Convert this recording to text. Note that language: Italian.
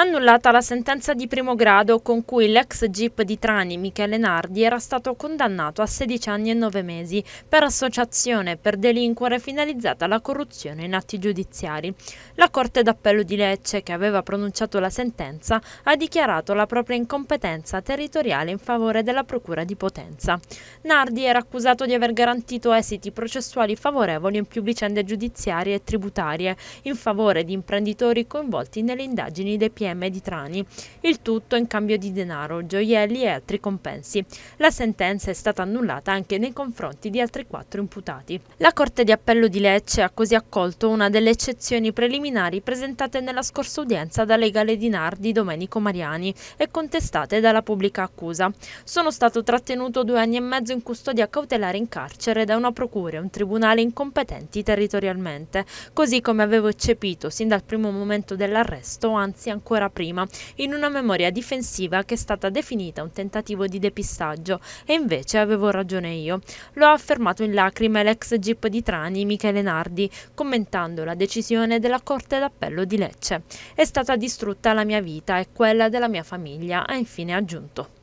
annullata la sentenza di primo grado con cui l'ex GIP di Trani Michele Nardi era stato condannato a 16 anni e 9 mesi per associazione per delinquere finalizzata alla corruzione in atti giudiziari. La Corte d'Appello di Lecce, che aveva pronunciato la sentenza, ha dichiarato la propria incompetenza territoriale in favore della Procura di Potenza. Nardi era accusato di aver garantito esiti processuali favorevoli in più vicende giudiziarie e tributarie in favore di imprenditori coinvolti nelle indagini dei piani PM di Trani, il tutto in cambio di denaro, gioielli e altri compensi. La sentenza è stata annullata anche nei confronti di altri quattro imputati. La Corte di Appello di Lecce ha così accolto una delle eccezioni preliminari presentate nella scorsa udienza da legale di Nardi Domenico Mariani e contestate dalla pubblica accusa. Sono stato trattenuto due anni e mezzo in custodia cautelare in carcere da una procura e un tribunale incompetenti territorialmente, così come avevo eccepito sin dal primo momento dell'arresto, anzi ancora ancora prima, in una memoria difensiva che è stata definita un tentativo di depistaggio e invece avevo ragione io. Lo ha affermato in lacrime l'ex GIP di Trani Michele Nardi, commentando la decisione della Corte d'Appello di Lecce. È stata distrutta la mia vita e quella della mia famiglia, ha infine aggiunto.